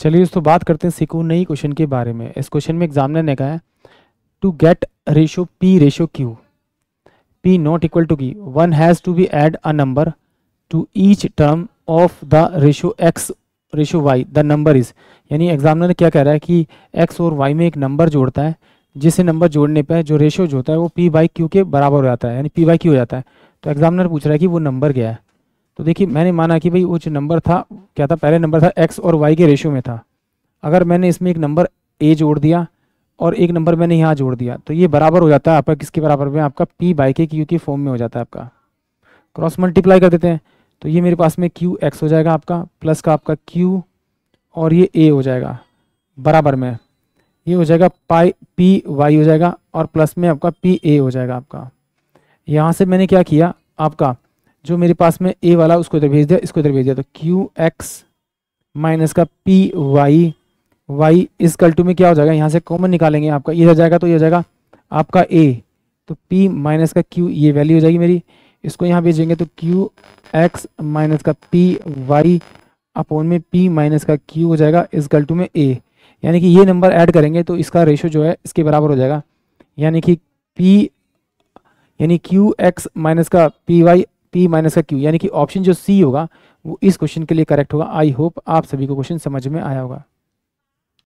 चलिए दोस्तों बात करते हैं सिकून नई क्वेश्चन के बारे में इस क्वेश्चन में एग्जामिनर ने कहा है to get ratio P ratio Q P not equal to की one has to be add a number to each term of the ratio X ratio Y the number is यानी examiner क्या कह रहा है कि एक्स और Y में एक नंबर जोड़ता है जिसे नंबर जोड़ने पर जो रेशो जो होता है वो पी बाई क्यू के बराबर हो जाता है यानी पी बाई क्यू हो जाता है तो एग्जामिनर पूछ रहा है कि वो नंबर क्या है तो देखिए मैंने माना कि भाई वो जो नंबर था क्या था पहले नंबर था एक्स और वाई के रेशियो में था अगर मैंने इसमें एक नंबर ए जोड़ दिया और एक नंबर मैंने यहाँ जोड़ दिया तो ये बराबर हो जाता है आपका किसके बराबर में आपका पी बाई के क्यू के फॉर्म में हो जाता है आपका क्रॉस मल्टीप्लाई कर देते हैं तो ये मेरे पास में क्यू एक्स हो जाएगा आपका प्लस का आपका क्यू और ये ए हो जाएगा बराबर में ये हो जाएगा पाई पी वाई हो जाएगा और प्लस में आपका पी ए हो जाएगा आपका यहाँ से मैंने क्या किया आपका जो मेरे पास में ए वाला उसको इधर भेज दिया इसको इधर भेज दिया तो क्यू एक्स माइनस का पी वाई वाई इस कल्टू में क्या हो जाएगा यहाँ से कॉमन निकालेंगे आपका ये हो जाएगा तो ये हो जाएगा आपका ए तो पी माइनस का क्यू ये वैल्यू हो जाएगी मेरी इसको यहाँ भेजेंगे तो क्यू एक्स माइनस का पी वाई अपोन में पी माइनस का क्यू हो जाएगा इस गल्टू में ए यानी कि ये नंबर ऐड करेंगे तो इसका रेशो जो है इसके बराबर हो जाएगा यानी कि पी यानी क्यू एक्स माइनस का पी वाई पी माइनस का क्यू यानी कि ऑप्शन जो सी होगा वो इस क्वेश्चन के लिए करेक्ट होगा आई होप आप सभी को क्वेश्चन समझ में आया होगा